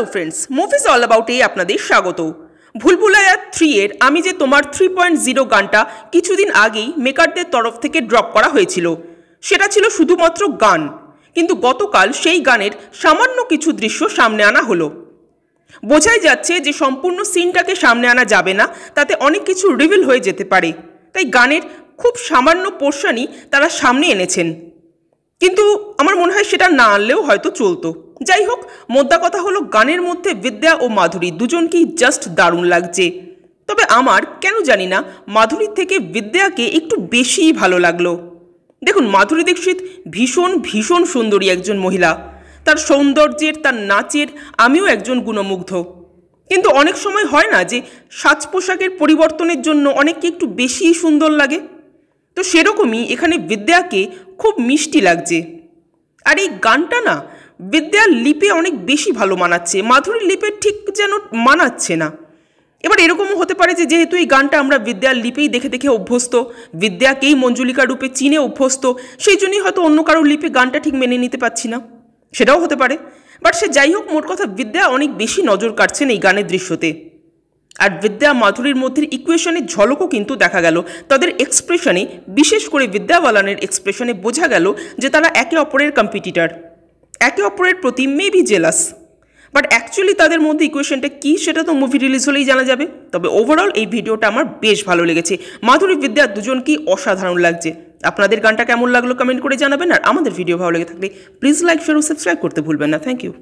hello friends movies all এই আপনাদের স্বাগত ভুলভুলাইয়া থ্রি এর আমি যে তোমার থ্রি পয়েন্ট জিরো গানটা কিছুদিন আগেই মেকারদের তরফ থেকে ড্রপ করা হয়েছিল সেটা ছিল শুধুমাত্র গান কিন্তু গতকাল সেই গানের সামান্য কিছু দৃশ্য সামনে আনা হলো বোঝাই যাচ্ছে যে সম্পূর্ণ সিনটাকে সামনে আনা যাবে না তাতে অনেক কিছু রিভিল হয়ে যেতে পারে তাই গানের খুব সামান্য পোর্শনই তারা সামনে এনেছেন কিন্তু মনে হয় সেটা না আনলেও হয়তো চলতো যাই হোক মোদ্দা কথা হলো গানের মধ্যে বিদ্যা ও মাধুরী দুজনকেই জাস্ট দারুণ লাগছে তবে আমার কেন জানি না মাধুরীর থেকে বিদ্যাকে একটু বেশিই ভালো লাগলো দেখুন মাধুরী দীক্ষিত ভীষণ ভীষণ সুন্দরী একজন মহিলা তার সৌন্দর্যের তার নাচের আমিও একজন গুণমুগ্ধ কিন্তু অনেক সময় হয় না যে সাজ পোশাকের পরিবর্তনের জন্য অনেককে একটু বেশিই সুন্দর লাগে তো সেরকমই এখানে বিদ্যাকে খুব মিষ্টি লাগছে আর এই গানটা না বিদ্যার লিপে অনেক বেশি ভালো মানাচ্ছে মাধুরী লিপে ঠিক যেন মানাচ্ছে না এবার এরকমও হতে পারে যে যেহেতু এই গানটা আমরা বিদ্যার লিপেই দেখে দেখে অভ্যস্ত বিদ্যাকেই মঞ্জুলিকা রূপে চিনে অভ্যস্ত সেই জন্যই হয়তো অন্য কারোর লিপে গানটা ঠিক মেনে নিতে পারছি না সেটাও হতে পারে বাট সে যাই হোক মোট কথা বিদ্যা অনেক বেশি নজর কাটছেন এই গানের দৃশ্যতে আর বিদ্যা মাধুরীর মধ্যে ইকুয়েশনের ঝলকও কিন্তু দেখা গেল তাদের এক্সপ্রেশনে বিশেষ করে বিদ্যা বালানের এক্সপ্রেশনে বোঝা গেল যে তারা একে অপরের কম্পিটিটার একে অপরের প্রতি মেবি জেলাস বাট অ্যাকচুয়ালি তাদের মধ্যে ইকুয়েশনটা কী সেটা তো মুভি রিলিজ হলেই জানা যাবে তবে ওভারঅল এই ভিডিওটা আমার বেশ ভালো লেগেছে মাধুরী বিদ্যা দুজনকেই অসাধারণ লাগছে আপনাদের গানটা কেমন লাগলো কমেন্ট করে জানাবেন আর আমাদের ভিডিও ভালো লেগে থাকলে প্লিজ লাইক শেয়ার ও সাবস্ক্রাইব করতে ভুলবেন না থ্যাংক ইউ